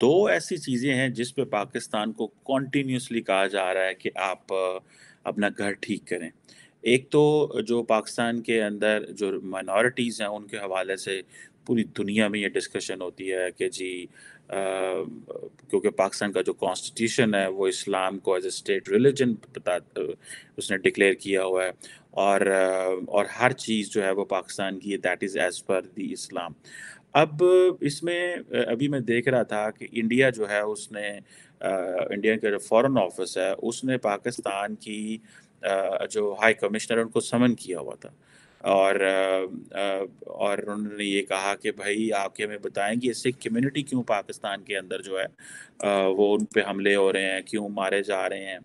दो ऐसी चीज़ें हैं जिस पे पाकिस्तान को कॉन्टीन्यूसली कहा जा रहा है कि आप अपना घर ठीक करें एक तो जो पाकिस्तान के अंदर जो माइनॉरिटीज़ हैं उनके हवाले से पूरी दुनिया में ये डिस्कशन होती है कि जी आ, क्योंकि पाकिस्तान का जो कॉन्स्टिट्यूशन है वो इस्लाम को एज ए स्टेट रिलीजन बता उसने डिक्लेयर किया हुआ है और और हर चीज़ जो है वो पाकिस्तान की दैट इज़ एज़ पर दी इस्लाम अब इसमें अभी मैं देख रहा था कि इंडिया जो है उसने इंडिया का जो फॉरेन ऑफिस है उसने पाकिस्तान की जो हाई कमिश्नर उनको समन किया हुआ था और और उन्होंने ये कहा कि भाई आपके हमें बताएं कि सिख कम्युनिटी क्यों पाकिस्तान के अंदर जो है वो उन पर हमले हो रहे हैं क्यों मारे जा रहे हैं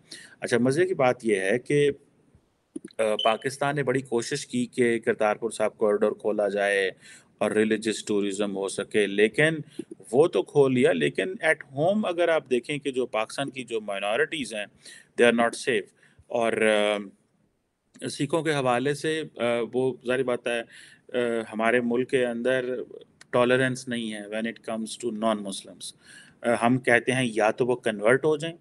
अच्छा मज़े की बात यह है कि पाकिस्तान ने बड़ी कोशिश की कि करतारपुर साहब कॉरिडोर खोला जाए और रिलीजियस टूरिज्म हो सके लेकिन वो तो खो लिया लेकिन एट होम अगर आप देखें कि जो पाकिस्तान की जो माइनॉरिटीज़ हैं दे आर नॉट सेफ और सिखों के हवाले से वो जारी बात है हमारे मुल्क के अंदर टॉलरेंस नहीं है when it comes to non Muslims हम कहते हैं या तो वो कन्वर्ट हो जाएं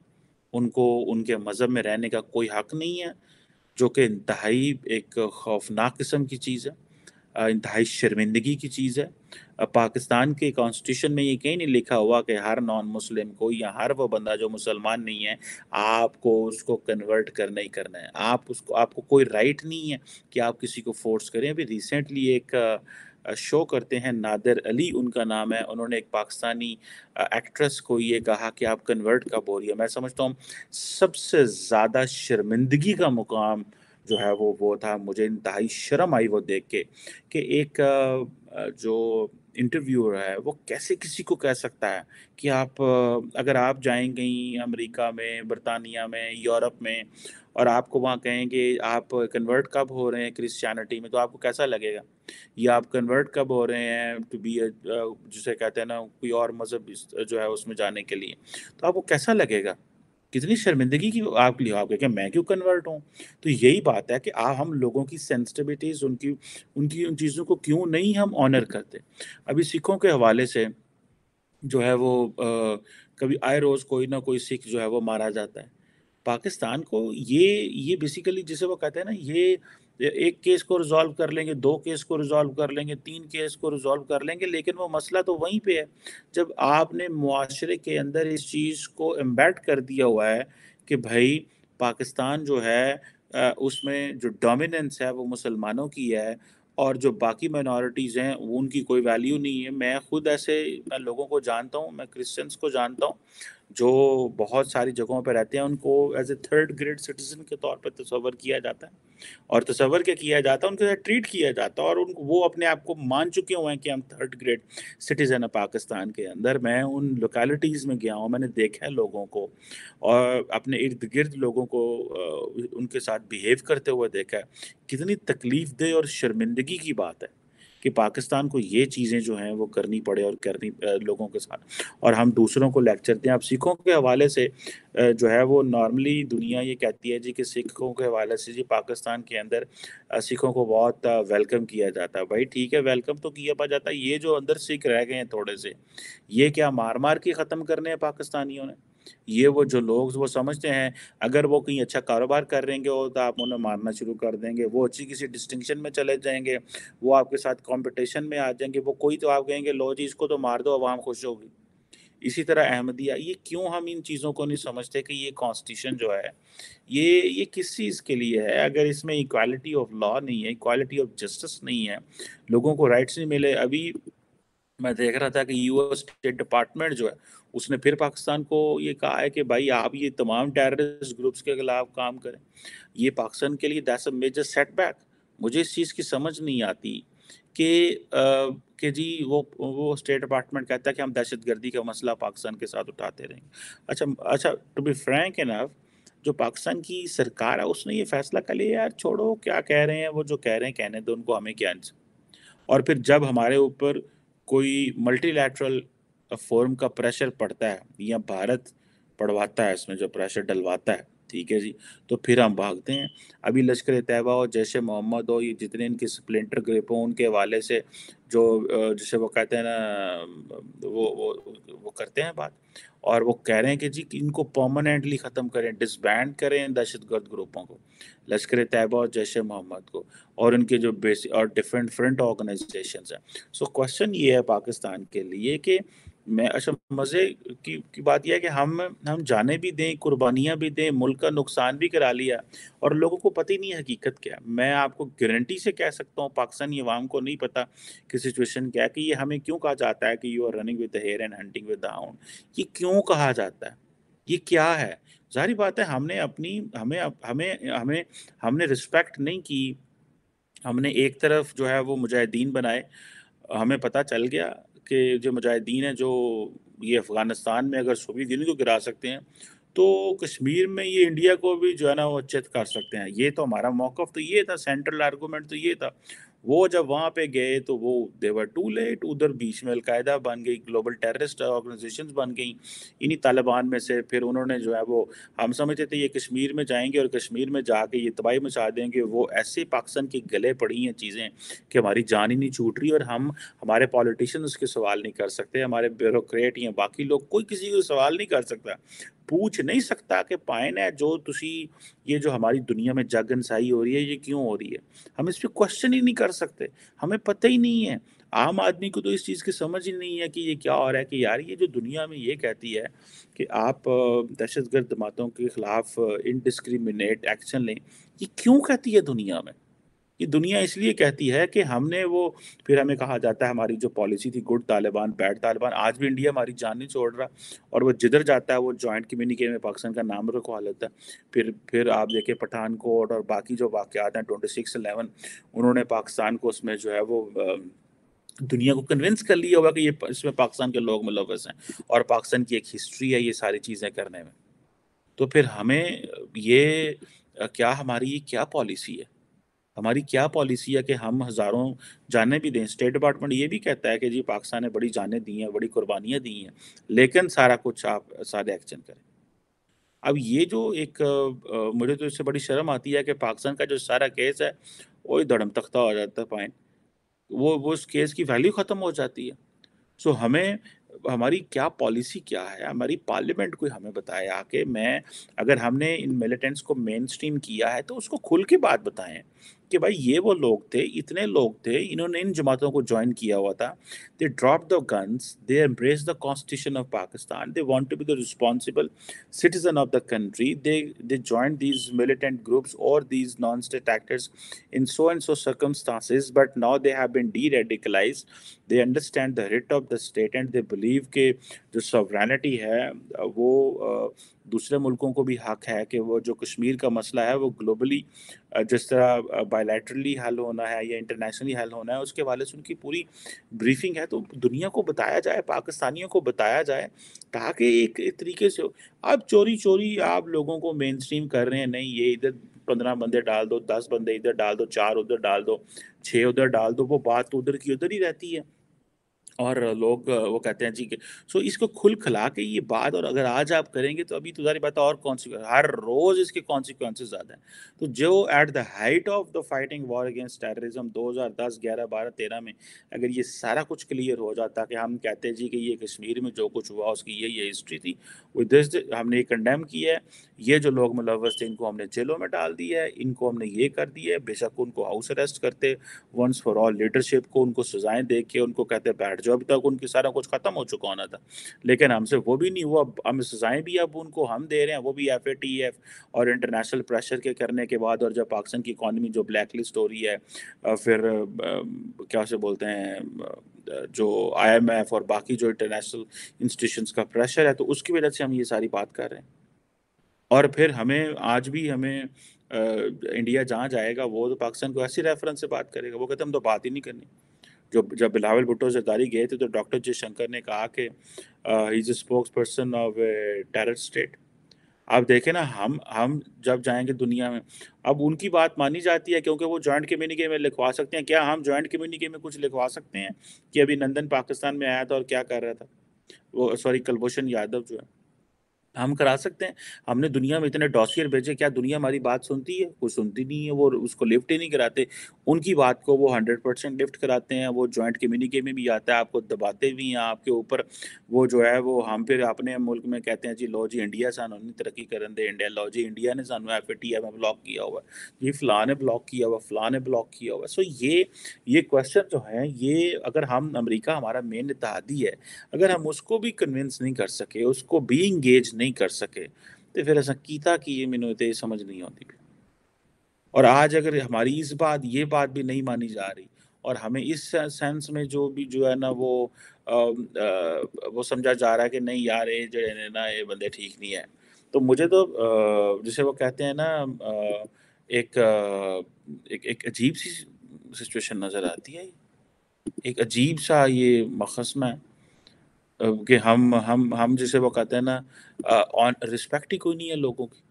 उनको उनके मज़हब में रहने का कोई हक नहीं है जो कि इंतहाई एक खौफनाक किस्म की चीज़ है इंतहाई शर्मिंदगी की चीज़ है पाकिस्तान के कॉन्स्टिट्यूशन में ये कहीं नहीं लिखा हुआ कि हर नॉन मुस्लिम को या हर वो बंदा जो मुसलमान नहीं है आपको उसको कन्वर्ट करना ही करना है आप उसको आपको कोई राइट नहीं है कि आप किसी को फोर्स करें अभी रिसेंटली एक शो करते हैं नादर अली उनका नाम है उन्होंने एक पाकिस्तानी एक्ट्रेस को ये कहा कि आप कन्वर्ट का बोलिए मैं समझता हूँ सबसे ज़्यादा शर्मिंदगी का मुकाम जो है वो वो था मुझे इंतहाई शर्म आई वो देख के कि एक जो इंटरव्यूअर है वो कैसे किसी को कह सकता है कि आप अगर आप जाएं कहीं अमेरिका में बरतानिया में यूरोप में और आपको वहाँ कहेंगे आप कन्वर्ट कब हो रहे हैं क्रिश्चियनिटी में तो आपको कैसा लगेगा या आप कन्वर्ट कब हो रहे हैं टू बी जिसे कहते हैं ना कोई और मज़हब जो है उसमें जाने के लिए तो आपको कैसा लगेगा कितनी शर्मिंदगी की आपके लिए आप क्या मैं क्यों कन्वर्ट हूँ तो यही बात है कि आप हम लोगों की सेंसिटिविटीज़ उनकी उनकी उन चीज़ों को क्यों नहीं हम ऑनर करते अभी सिखों के हवाले से जो है वो आ, कभी आए रोज़ कोई ना कोई सिख जो है वो मारा जाता है पाकिस्तान को ये ये बेसिकली जिसे वो कहते हैं ना ये एक केस को रिजॉल्व कर लेंगे दो केस को रिजॉल्व कर लेंगे तीन केस को रिजॉल्व कर लेंगे लेकिन वो मसला तो वहीं पे है जब आपने माशरे के अंदर इस चीज़ को एम्बेड कर दिया हुआ है कि भाई पाकिस्तान जो है उसमें जो डोमिनेंस है वो मुसलमानों की है और जो बाकी माइनॉरिटीज़ हैं उनकी कोई वैल्यू नहीं है मैं खुद ऐसे मैं लोगों को जानता हूँ मैं क्रिश्चियंस को जानता हूँ जो बहुत सारी जगहों पर रहते हैं उनको as a third grade citizen के तौर पर तस्वर किया जाता है और तस्वर क्या किया जाता है उनके साथ ट्रीट किया जाता है और उनको वो अपने आप को मान चुके हुए हैं कि हम थर्ड ग्रेड सिटीज़न है पाकिस्तान के अंदर मैं उन लोकेलिटीज़ में गया हूँ मैंने देखा है लोगों को और अपने इर्द गिर्द लोगों को उनके साथ बिहेव करते हुए देखा है कितनी तकलीफ दे और शर्मिंदगी की बात है कि पाकिस्तान को ये चीज़ें जो हैं वो करनी पड़े और करनी लोगों के साथ और हम दूसरों को लेक्चर दें आप सिखों के हवाले से जो है वो नॉर्मली दुनिया ये कहती है जी कि सिखों के हवाले से जी पाकिस्तान के अंदर सिखों को बहुत वेलकम किया जाता है भाई ठीक है वेलकम तो किया पा जाता है ये जो अंदर सिख रह गए हैं थोड़े से ये क्या मार मार के ख़त्म करने हैं पाकिस्तानियों ने ये वो जो लोग वो समझते हैं अगर वो कहीं अच्छा कारोबार कर रहे हो तो आप उन्हें मारना शुरू कर देंगे वो अच्छी किसी डिस्टिंक्शन में चले जाएंगे वो आपके साथ कॉम्पिटिशन में आ जाएंगे वो कोई तो आप कहेंगे लो जी इसको तो मार दो आवाम खुश होगी इसी तरह अहमदिया ये क्यों हम इन चीज़ों को नहीं समझते कि ये कॉन्स्टिट्यूशन जो है ये ये किस चीज़ के लिए है अगर इसमें इक्वालिटी ऑफ लॉ नहीं है इक्वालिटी ऑफ जस्टिस नहीं है लोगों को राइट्स नहीं मिले अभी मैं देख रहा था कि यूएस स्टेट डिपार्टमेंट जो है उसने फिर पाकिस्तान को ये कहा है कि भाई आप ये तमाम टेररिस्ट ग्रुप्स के खिलाफ काम करें ये पाकिस्तान के लिए दैट्स अ मेजर सेटबैक मुझे इस चीज़ की समझ नहीं आती कि कि जी वो वो स्टेट डिपार्टमेंट कहता है कि हम दहशत गर्दी का मसला पाकिस्तान के साथ उठाते रहेंगे अच्छा अच्छा टू बी फ्रैंक एनफ जो पाकिस्तान की सरकार है उसने ये फैसला कर लिया यार छोड़ो क्या कह रहे हैं वो जो कह रहे हैं कहने दो उनको हमें क्या और फिर जब हमारे ऊपर कोई मल्टीलैटरल फॉर्म का प्रेशर पड़ता है या भारत पड़वाता है इसमें जो प्रेशर डलवाता है ठीक है जी तो फिर हम भागते हैं अभी लश्कर तैयबा हो जैसे मोहम्मद हो ये जितने इनके स्प्लेंटर ग्रिप हो उनके हवाले से जो जैसे वो कहते हैं ना वो वो वो करते हैं बात और वो कह रहे हैं कि जी इनको परमानेंटली ख़त्म करें डिसबैंड करें दहशत गर्द ग्रुपों को लश्कर तैयबा और जैश मोहम्मद को और उनके जो बेसिक और डिफरेंट डिफरेंट ऑर्गेनाइजेशन हैं सो क्वेश्चन ये है पाकिस्तान के लिए कि मैं अच्छा मज़े की की बात यह है कि हम हम जाने भी दें कुर्बानियां भी दें मुल्क का नुकसान भी करा लिया और लोगों को पता ही नहीं हकीकत क्या मैं आपको गारंटी से कह सकता हूँ पाकिस्तानी अवाम को नहीं पता कि सिचुएशन क्या है कि ये हमें क्यों कहा जाता है कि you are running with hare and hunting with the hound ये क्यों कहा जाता है ये क्या है जारी बात है हमने अपनी हमें हमें हमें हमने रिस्पेक्ट नहीं की हमने एक तरफ जो है वो मुजाहिदीन बनाए हमें पता चल गया के जो मुजाहिदीन हैं जो ये अफ़गानिस्तान में अगर सोवियत यूनियन को गिरा सकते हैं तो कश्मीर में ये इंडिया को भी जो है ना वो अच्छे कर सकते हैं ये तो हमारा मौक़ तो ये था सेंट्रल आर्गूमेंट तो ये था वो जब वहाँ पे गए तो वो देवर टू लेट उधर बीच में अलकायदा बन गई ग्लोबल टेररिस्ट ऑर्गेनाइजेशन बन गई इन्हीं तालिबान में से फिर उन्होंने जो है वो हम समझते थे ये कश्मीर में जाएंगे और कश्मीर में जाके ये तबाही मचा देंगे वो ऐसे पाकिस्तान के गले पड़ी हैं चीज़ें कि हमारी जान ही नहीं छूट रही और हम हमारे पॉलिटिशन उसके सवाल नहीं कर सकते हमारे ब्यूरोक्रेट या बाकी लोग कोई किसी को सवाल नहीं कर सकता पूछ नहीं सकता कि पाइन है जो ਤੁਸੀਂ ये जो हमारी दुनिया में जग अनसाई हो रही है ये क्यों हो रही है हम इस पर क्वेश्चन ही नहीं कर सकते हमें पता ही नहीं है आम आदमी को तो इस चीज़ की समझ ही नहीं है कि ये क्या हो रहा है कि यार ये जो दुनिया में ये कहती है कि आप दहशत गर्द जमातों के ख़िलाफ़ इनडिस्क्रिमिनेट एक्शन लें ये क्यों कहती है दुनिया में ये दुनिया इसलिए कहती है कि हमने वो फिर हमें कहा जाता है हमारी जो पॉलिसी थी गुड तालिबान बैड तालिबान आज भी इंडिया हमारी जान नहीं छोड़ रहा और वो जिधर जाता है वो जॉइंट कम्युनिके में पाकिस्तान का नाम रखवा लेता है फिर फिर आप देखें पठानकोट और बाकी जो वाक़ात हैं ट्वेंटी सिक्स अलेवन उन्होंने पाकिस्तान को उसमें जो है वो दुनिया को कन्विंस कर लिया होगा कि ये इसमें पाकिस्तान के लोग मुलवस हैं और पाकिस्तान की एक हिस्ट्री है ये सारी चीज़ें करने में तो फिर हमें ये क्या हमारी क्या पॉलिसी है हमारी क्या पॉलिसी है कि हम हज़ारों जाने भी दें स्टेट डिपार्टमेंट ये भी कहता है कि जी पाकिस्तान ने बड़ी जाने दी हैं बड़ी कुर्बानियाँ दी हैं लेकिन सारा कुछ आप सारे एक्शन करें अब ये जो एक मुझे तो इससे बड़ी शर्म आती है कि पाकिस्तान का जो सारा केस है वो धड़म तख्ता हो जाता है पॉइंट वो वो उस केस की वैल्यू ख़त्म हो जाती है सो हमें हमारी क्या पॉलिसी क्या है हमारी पार्लियामेंट कोई हमें बताए आके मैं अगर हमने इन मिलिटेंट्स को मेन स्ट्रीम किया है तो उसको खुल के बात बताएं कि भाई ये वो लोग थे इतने लोग थे इन्होंने इन जमातों को ज्वाइन किया हुआ था they drop the guns they embrace the constitution of Pakistan they want to be the responsible citizen of the country they they join these militant groups और these non state actors in so and so circumstances but now they have been deradicalise they understand the writ of the state and they believe के जो सॉवरानिटी है वो दूसरे मुल्कों को भी हक है कि वो जो कश्मीर का मसला है वो ग्लोबली जिस तरह बायलैटरली हल होना है या इंटरनेशनली हल होना है उसके हवाले से उनकी पूरी ब्रीफिंग है तो दुनिया को बताया जाए पाकिस्तानियों को बताया जाए ताकि एक तरीके से आप चोरी चोरी आप लोगों को मेन स्ट्रीम कर रहे हैं नहीं ये इधर पंद्रह बंदे डाल दो दस बंदे इधर डाल दो चार उधर डाल दो छः उधर डाल दो वो बात तो उधर की उधर ही रहती है और लोग वो कहते हैं जी के सो इसको खुल खिला के ये बात और अगर आज आप करेंगे तो अभी तो सारी बात और कॉन्सिक्वेंस हर रोज़ इसके कॉन्सिक्वेंसेज ज़्यादा हैं तो जो at the height of the fighting war against terrorism 2010 11 12 13 में अगर ये सारा कुछ क्लियर हो जाता कि हम कहते हैं जी कि ये कश्मीर में जो कुछ हुआ उसकी ये ये हिस्ट्री थी विद हमने ये कंडेम किया है ये जो लोग मुलवस थे इनको हमने जेलों में डाल दिया है इनको हमने ये कर दिया है बेशक उनको हाउस अरेस्ट करते वंस फॉर ऑल लीडरशिप को उनको सजाएं दे के उनको कहते बैठ जाओ जो अभी तक उनकी सारा कुछ ख़त्म हो चुका होना था लेकिन हमसे वो भी नहीं हुआ हम सजाएं भी अब उनको हम दे रहे हैं वो भी एफ और इंटरनेशनल प्रेशर के करने के बाद और जब पाकिस्तान की इकानमी जो ब्लैक लिस्ट हो रही है फिर क्या से बोलते हैं जो आई और बाकी जो इंटरनेशनल इंस्टीट्यूशन का प्रेशर है तो उसकी वजह से हम ये सारी बात कर रहे हैं और फिर हमें आज भी हमें आ, इंडिया जहाँ जाएगा वो तो पाकिस्तान को ऐसी रेफरेंस से बात करेगा वो कहते हम तो बात ही नहीं करनी जो जब बिलावल भुट्टो जरदारी गए थे तो डॉक्टर जयशंकर ने कहा कि is a spokesperson of terror state आप देखें ना हम हम जब जाएंगे दुनिया में अब उनकी बात मानी जाती है क्योंकि वो जॉइंट कम्युनिके में लिखवा सकते हैं क्या हम जॉइंट कम्युनिके में कुछ लिखवा सकते हैं कि अभी नंदन पाकिस्तान में आया था और क्या कर रहा था वो सॉरी कलभूषण यादव जो है हम करा सकते हैं हमने दुनिया में इतने डॉसियर भेजे क्या दुनिया हमारी बात सुनती है वो सुनती नहीं है वो उसको लिफ्ट ही नहीं कराते उनकी बात को वो हंड्रेड परसेंट लिफ्ट कराते हैं वो जॉइंट कम्युनिके में भी आता है आपको दबाते भी हैं आपके ऊपर वो जो है वो हम फिर अपने मुल्क में कहते हैं जी लो जी इंडिया सानू नहीं तरक्की करन दे इंडिया लो जी इंडिया ने सानू एफ टी एम ब्लॉक किया हुआ जी फलां ने ब्लॉक किया हुआ फलां ने ब्लॉक किया हुआ सो ये ये क्वेश्चन जो है ये अगर हम अमरीका हमारा मेन इतिहादी है अगर हम उसको भी कन्विंस नहीं कर सके उसको भी इंगेज ਨਹੀਂ ਕਰ ਸਕੇ ਤੇ ਫਿਰ ਅਸਾਂ ਕੀਤਾ ਕੀ ਇਹ ਮੈਨੂੰ ਤੇ ਸਮਝ ਨਹੀਂ ਆਉਂਦੀ और आज अगर हमारी इस बात ये बात भी नहीं मानी जा रही और हमें इस सेंस में जो भी जो है ना वो आ, आ, वो समझा जा रहा है कि नहीं यार ये जो है ना ये बंदे ठीक नहीं है तो मुझे तो जिसे वो कहते हैं ना एक एक, एक अजीब सी सिचुएशन नज़र आती है एक अजीब सा ये मखसम है कि हम हम हम जिसे वो कहते हैं ना ऑन रिस्पेक्ट ही कोई नहीं है लोगों की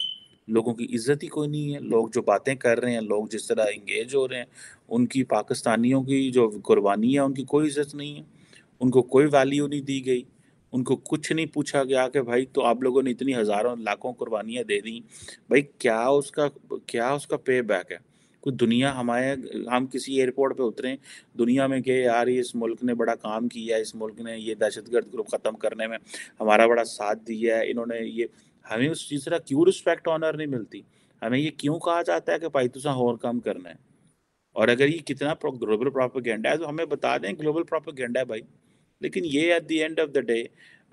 लोगों की इज्जत ही कोई नहीं है लोग जो बातें कर रहे हैं लोग जिस तरह इंगेज हो रहे हैं उनकी पाकिस्तानियों की जो कुर्बानी है उनकी कोई इज्जत नहीं है उनको कोई वैल्यू नहीं दी गई उनको कुछ नहीं पूछा गया कि भाई तो आप लोगों ने इतनी हज़ारों लाखों कुर्बानियाँ दे दी भाई क्या उसका क्या उसका पे बैक है कोई दुनिया हमारे हम किसी एयरपोर्ट पे उतरे दुनिया में गए यार इस मुल्क ने बड़ा काम किया इस मुल्क ने ये दहशतगर्द ग्रुप ख़त्म करने में हमारा बड़ा साथ दिया है इन्होंने ये हमें उस चीज़ का क्यों रिस्पेक्ट ऑनर नहीं मिलती हमें ये क्यों कहा जाता है कि भाई तुसा और काम करना है और अगर ये कितना ग्लोबल प्रॉपर है तो हमें बता दें ग्लोबल प्रॉपर है भाई लेकिन ये at the end of the day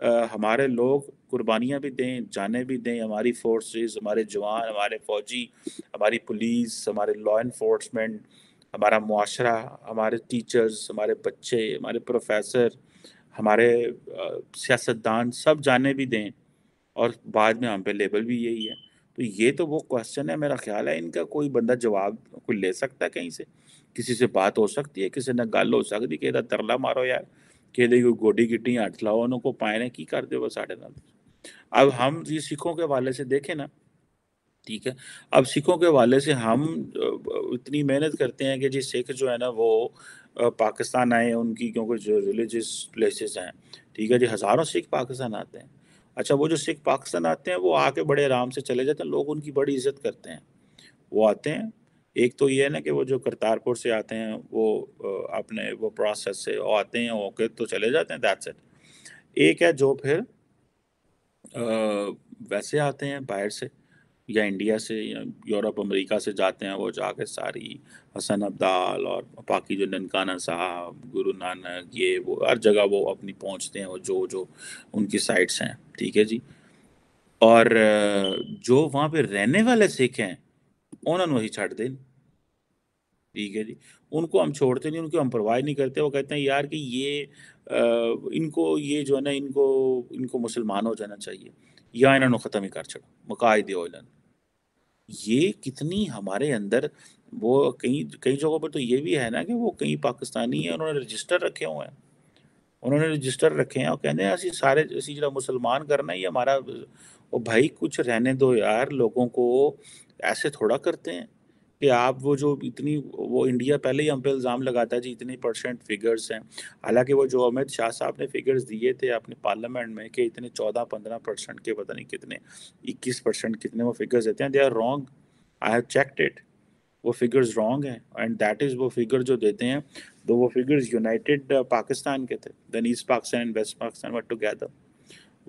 uh, हमारे लोग कुर्बानियाँ भी दें जाने भी दें हमारी फोर्सेस हमारे जवान हमारे फौजी हमारी पुलिस हमारे लॉ इन्फोर्समेंट हमारा माशरा हमारे टीचर्स हमारे बच्चे हमारे प्रोफेसर हमारे सियासतदान सब जाने भी दें और बाद में हम पे लेबल भी यही है तो ये तो वो क्वेश्चन है मेरा ख्याल है इनका कोई बंदा जवाब कोई ले सकता है कहीं से किसी से बात हो सकती है किसी ने गल हो सकती है कि तरला मारो यार කේලේ गोडी गिटी अटलाओं को पाए ना कि कर दे बस साढ़े नाल अब हम ये सिखों के हवाले से देखें ना ठीक है अब सिखों के हवाले से हम इतनी मेहनत करते हैं कि जी सिख जो है ना वो पाकिस्तान आए उनकी क्योंकि जो रिलीजियस प्लेसेस हैं ठीक है जी हज़ारों सिख पाकिस्तान आते हैं अच्छा वो जो सिख पाकिस्तान आते हैं वो आके बड़े आराम से चले जाते हैं लोग उनकी बड़ी इज्जत करते हैं वो आते हैं एक तो ये है ना कि वो जो करतारपुर से आते हैं वो अपने वो प्रोसेस से आते हैं ओके तो चले जाते हैं दैट्स इट एक है जो फिर आ, वैसे आते हैं बाहर से या इंडिया से या यूरोप अमेरिका से जाते हैं वो जाके सारी हसन अब्दाल और बाकी जो ननकाना साहब गुरु नानक ये वो हर जगह वो अपनी पहुंचते हैं और जो जो उनकी साइट्स हैं ठीक है जी और जो वहाँ पे रहने वाले सिख हैं उन्होंने वही छठ दें ठीक है जी उनको हम छोड़ते नहीं उनको हम प्रोवाइड नहीं करते वो कहते हैं यार कि ये आ, इनको ये जो है ना इनको इनको मुसलमान हो जाना चाहिए या इन्होंने ख़त्म ही कर छोड़ो मकायदे ओलन ये कितनी हमारे अंदर वो कई कई जगहों पर तो ये भी है ना कि वो कई पाकिस्तानी हैं उन्होंने रजिस्टर रखे हुए हैं उन्होंने रजिस्टर रखे हैं और कहते हैं असं सारे असी जो मुसलमान करना ही हमारा और भाई कुछ रहने दो यार लोगों को ऐसे थोड़ा करते हैं कि आप वो जो इतनी वो इंडिया पहले ही हम पे इल्ज़ाम लगाता है जी इतने परसेंट फिगर्स हैं हालांकि वो जो अमित शाह साहब ने फिगर्स दिए थे अपने पार्लियामेंट में कि इतने चौदह पंद्रह परसेंट के पता नहीं कितने इक्कीस परसेंट कितने वो फिगर्स देते हैं they are wrong I have checked it वो फिगर्स रॉन्ग हैं एंड दैट इज़ वो फिगर जो देते हैं तो वो फिगर्स यूनाइटेड पाकिस्तान के थे then East Pakistan and West Pakistan what together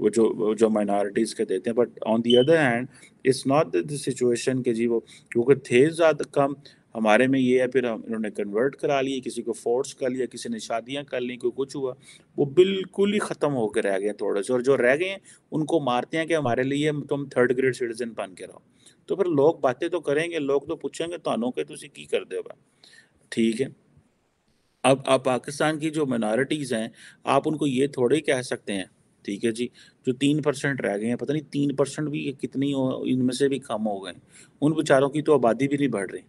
वो जो वो जो माइनॉरिटीज़ के देते हैं but on the other hand it's not the situation के जी वो क्योंकि थे ज़्यादा कम हमारे में ये है फिर हम इन्होंने कन्वर्ट करा लिए किसी को फोर्स कर लिया किसी ने शादियाँ कर ली कोई कुछ हुआ वो बिल्कुल ही ख़त्म होकर रह गए थोड़े से और जो रह गए हैं उनको मारते हैं कि हमारे लिए तुम थर्ड ग्रेड सिटीजन बन के रहो तो फिर लोग बातें तो करेंगे लोग तो पूछेंगे तो के तुम की कर दे ठीक है अब आप पाकिस्तान की जो माइनॉरिटीज़ हैं आप उनको ये थोड़े ही कह सकते हैं ठीक है जी जो तीन परसेंट रह गए हैं पता नहीं तीन परसेंट भी कितनी इनमें से भी कम हो गए उन बेचारों की तो आबादी भी नहीं बढ़ रही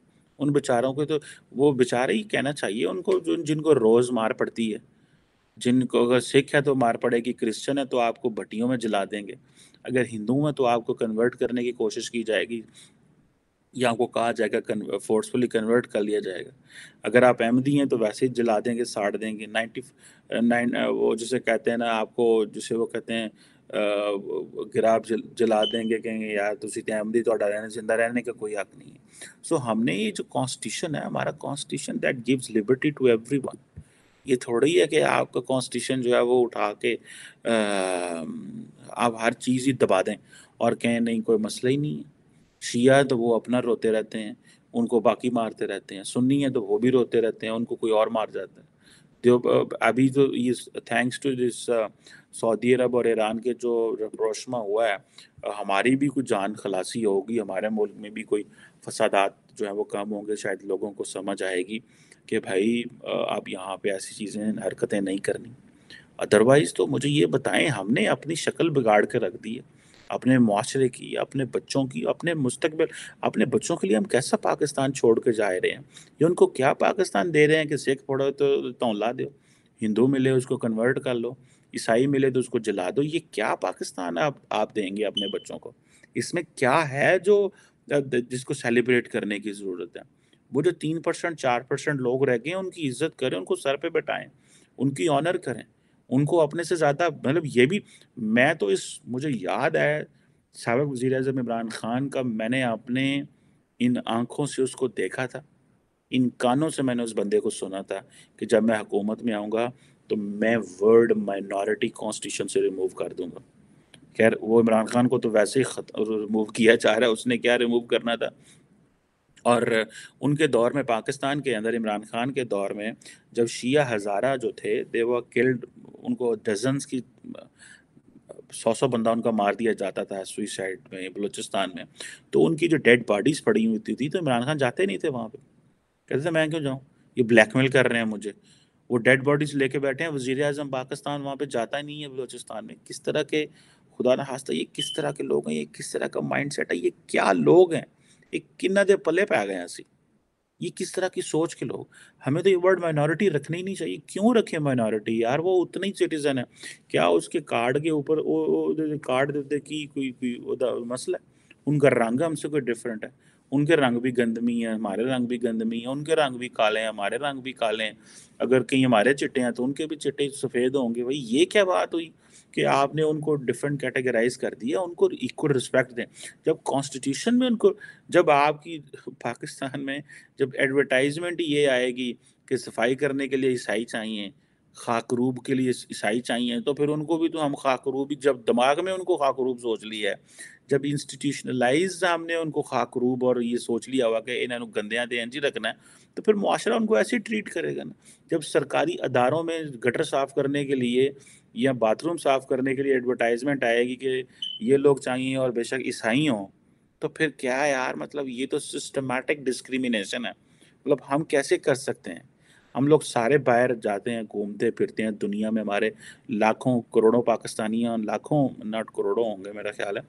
उन बेचारों को तो वो बेचारे ही कहना चाहिए उनको जो जिनको रोज़ मार पड़ती है जिनको अगर सिख है तो मार पड़ेगी क्रिश्चन है तो आपको भट्टियों में जला देंगे अगर हिंदू हैं तो आपको कन्वर्ट करने की कोशिश की जाएगी या आपको कहा जाएगा फोर्सफुली कन्वर्ट कर लिया जाएगा अगर आप अहमदी हैं तो वैसे ही जला देंगे साड़ देंगे नाइन्टी नाइन वो जैसे कहते हैं ना आपको जिसे वो कहते हैं गिराब जल, जला देंगे कहेंगे यार तुम तो अहमदी तो रहने जिंदा रहने का कोई हक नहीं है सो so, हमने ये जो कॉन्स्टिट्यूशन है हमारा constitution that gives liberty to everyone ये थोड़ा ही है कि आपका कॉन्स्टिट्यूशन जो है वो उठा के आ, आप हर चीज़ ही दबा दें और कहें नहीं कोई मसला ही नहीं है शिया है तो वो अपना रोते रहते हैं उनको बाकी मारते रहते हैं सुन्नी है तो वो भी रोते रहते हैं उनको कोई और मार जाता है जो अभी जो तो ये thanks to this Saudi Arab और ईरान के जो रोशमा हुआ है हमारी भी कुछ जान खलासी होगी हमारे मुल्क में भी कोई फसादात जो है वो कम होंगे शायद लोगों को समझ आएगी कि भाई आप यहाँ पे ऐसी चीज़ें हरकतें नहीं करनी अदरवाइज़ तो मुझे ये बताएं हमने अपनी शक्ल बिगाड़ के रख दी है अपने माशरे की अपने बच्चों की अपने मुस्तबिल अपने बच्चों के लिए हम कैसा पाकिस्तान छोड़ के जा रहे हैं ये उनको क्या पाकिस्तान दे रहे हैं कि सिख पढ़ो तो तोला दो हिंदू मिले उसको कन्वर्ट कर लो ईसाई मिले तो उसको जला दो ये क्या पाकिस्तान आप आप देंगे अपने बच्चों को इसमें क्या है जो जिसको सेलिब्रेट करने की ज़रूरत है वो जो तीन परसेंट चार परसेंट लोग रह गए उनकी इज्जत करें उनको सर पे बैठाएं उनकी ऑनर करें उनको अपने से ज़्यादा मतलब ये भी मैं तो इस मुझे याद है सबक वज़ी अजम इमरान ख़ान का मैंने अपने इन आँखों से उसको देखा था इन कानों से मैंने उस बंदे को सुना था कि जब मैं हुकूमत में आऊँगा तो मैं वर्ल्ड माइनॉरिटी कॉन्स्टिट्यूशन से रिमूव कर दूँगा खैर वो इमरान खान को तो वैसे ही रिमूव किया चाह रहा है उसने क्या रिमूव करना था और उनके दौर में पाकिस्तान के अंदर इमरान खान के दौर में जब शिया हज़ारा जो थे दे वो किल्ड उनको डजन्स की सौ सौ बंदा उनका मार दिया जाता था सुइसाइड में बलूचिस्तान में तो उनकी जो डेड बॉडीज़ पड़ी हुई थी तो इमरान खान जाते नहीं थे वहाँ पे कहते थे मैं क्यों जाऊँ ये ब्लैकमेल कर रहे हैं मुझे वो डेड बॉडीज़ लेके बैठे हैं वजीर अजम पाकिस्तान वहाँ पर जाता नहीं है बलूचिस्तान में किस तरह के खुदा ना हास्ता ये किस तरह के लोग हैं ये किस तरह का माइंड सेट है ये क्या लोग हैं ਇਹ ਕਿੰਨਾ ਦੇ ਪੱਲੇ ਪੈ ਗਏ ਸੀ ਇਹ ਕਿਸ ਤਰ੍ਹਾਂ ਕੀ ਸੋਚ ਕੇ ਲੋਕ ਹਮੇ ਤਾਂ ਇਹ ਵਰਡ ਮਾਈਨੋਰਟੀ ਰੱਖਣੀ ਨਹੀਂ ਚਾਹੀਏ ਕਿਉਂ ਰੱਖੇ ਮਾਈਨੋਰਟੀ ਯਾਰ ਉਹ ਉਤਨੇ ਹੀ ਸਿਟੀਜ਼ਨ ਹੈ ਕਿਆ ਉਸਕੇ ਕਾਰਡ ਦੇ ਉੱਪਰ ਉਹ ਕਾਰਡ ਦੇ ਉੱਤੇ ਕੀ ਕੋਈ ਕੋਈ ਉਹਦਾ ਮਸਲਾ ਹੈ ਉਹਨਾਂ ਦਾ ਰੰਗ ਹਮਸੇ ਕੋਈ ਡਿਫਰੈਂਟ ਹੈ उनके रंग भी गंदमी है हमारे रंग भी गंदमी है उनके रंग भी काले हैं हमारे रंग भी काले हैं अगर कहीं हमारे चिट्टे हैं तो उनके भी चिट्टे सफ़ेद होंगे भाई ये क्या बात हुई कि आपने उनको डिफरेंट कैटेगराइज कर दिया उनको इक्वल रिस्पेक्ट दें जब कॉन्स्टिट्यूशन में उनको जब आपकी पाकिस्तान में जब एडवर्टाइजमेंट ये आएगी कि सफाई करने के लिए ईसाई चाहिए खाकरूब के लिए ईसाई चाहिए तो फिर उनको भी तो हम खाकरूब जब दिमाग में उनको खाकरूब सोच लिया है जब इंस्टीट्यूशनलाइज हमने उनको खाकरूब और ये सोच लिया हुआ कि इन्हें गंदियां तो जी रखना है तो फिर माशरा उनको ऐसे ट्रीट करेगा ना जब सरकारी अदारों में गटर साफ़ करने के लिए या बाथरूम साफ़ करने के लिए एडवर्टाइजमेंट आएगी कि ये लोग चाहिए और बेशक ईसाई हों तो फिर क्या यार मतलब ये तो सिस्टमेटिक डिस्क्रिमिनेशन है मतलब हम कैसे कर सकते हैं हम लोग सारे बाहर जाते हैं घूमते फिरते हैं दुनिया में हमारे लाखों करोड़ों पाकिस्तानी और लाखों नॉट करोड़ों होंगे मेरा ख्याल है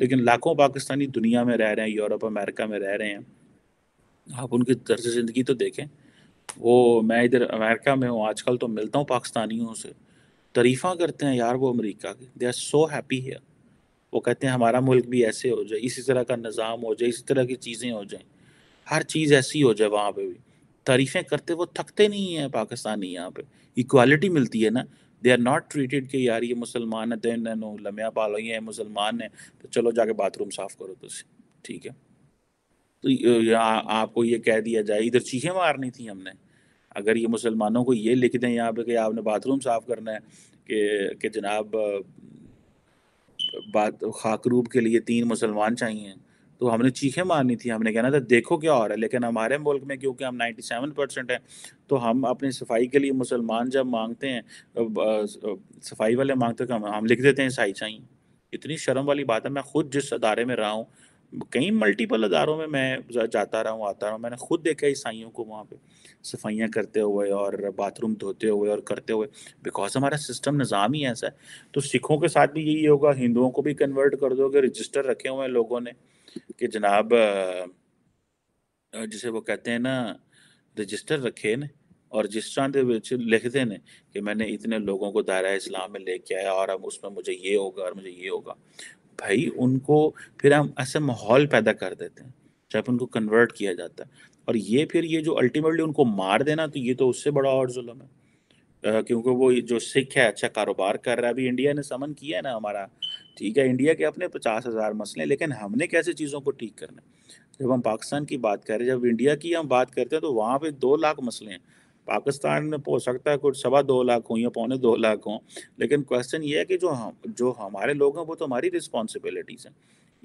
लेकिन लाखों पाकिस्तानी दुनिया में रह रहे हैं यूरोप अमेरिका में रह रहे हैं आप उनकी दर्ज ज़िंदगी तो देखें वो मैं इधर अमेरिका में हूँ आजकल तो मिलता हूँ पाकिस्तानियों से तरीफ़ा करते हैं यार वो अमेरिका के दे आर सो हैप्पी है वो कहते हैं हमारा मुल्क भी ऐसे हो जाए इसी तरह का निज़ाम हो जाए इसी तरह की चीज़ें हो जाएँ हर चीज़ ऐसी हो जाए वहाँ पर भी तारीफें करते वो थकते नहीं हैं पाकिस्तानी यहाँ पे इक्वालिटी मिलती है ना दे आर नॉट ट्रीटेड कि यार ये मुसलमान है दिन लम्या पालो ये मुसलमान है तो चलो जाके बाथरूम साफ करो तो ठीक है तो आपको ये कह दिया जाए इधर चीखे मारनी थी हमने अगर ये मुसलमानों को ये लिख दें यहाँ पे कि आपने बाथरूम साफ करना है कि कि जनाब बात खाकरूब के लिए तीन मुसलमान चाहिए तो हमने चीखें मारनी थी हमने कहना था तो देखो क्या हो रहा है लेकिन हमारे मुल्क में क्योंकि हम 97 परसेंट हैं तो हम अपने सफाई के लिए मुसलमान जब मांगते हैं सफाई वाले मांगते हैं तो हम, हम लिख देते हैं ईसाई चाई इतनी शर्म वाली बात है मैं खुद जिस अदारे में रहा हूँ कई मल्टीपल अदारों में मैं जाता रहा हूँ आता रहा हूँ मैंने खुद देखा ईसाइयों को वहाँ पे सफाइयाँ करते हुए और बाथरूम धोते हुए और करते हुए बिकॉज हमारा सिस्टम निज़ाम ही ऐसा है तो सिखों के साथ भी यही होगा हिंदुओं को भी कन्वर्ट कर दोगे रजिस्टर रखे हुए हैं लोगों ने कि जनाब जिसे वो कहते हैं ना रजिस्टर रखे ने और रजिस्टਰਾਂ ਦੇ ਵਿੱਚ लिखते हैं कि मैंने इतने लोगों को दायरा इस्लाम में लेके आया और अब उसमें मुझे ये होगा और मुझे ये होगा भाई उनको फिर हम ऐसे माहौल पैदा कर देते हैं जब उनको कन्वर्ट किया जाता है और ये फिर ये जो अल्टीमेटली उनको मार देना तो ये तो उससे बड़ा और जुल्म है क्योंकि वो जो सिख है अच्छा कारोबार कर रहा है अभी इंडिया ने समन किया है ना हमारा ठीक है इंडिया के अपने पचास हज़ार मसले हैं लेकिन हमने कैसे चीज़ों को ठीक करना जब हम पाकिस्तान की बात करें जब इंडिया की हम बात करते हैं तो वहाँ पे दो लाख मसले हैं पाकिस्तान में हो सकता है कुछ सवा दो लाख हों या पौने दो लाख हों लेकिन क्वेश्चन ये है कि जो हम जो हमारे लोग हैं वो तो हमारी रिस्पॉन्सिबिलिटीज़ हैं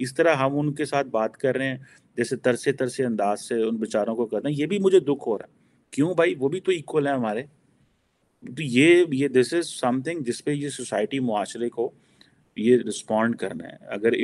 इस तरह हम उनके साथ बात कर रहे हैं जैसे तरसे तरसे अंदाज से उन बेचारों को कर रहे हैं ये भी मुझे दुख हो रहा है क्यों भाई वो भी तो इक्वल है हमारे तो ये ये दिस इज़ समथिंग जिसपे ये सोसाइटी माशरे को ये रिस्पॉन्ड करना है अगर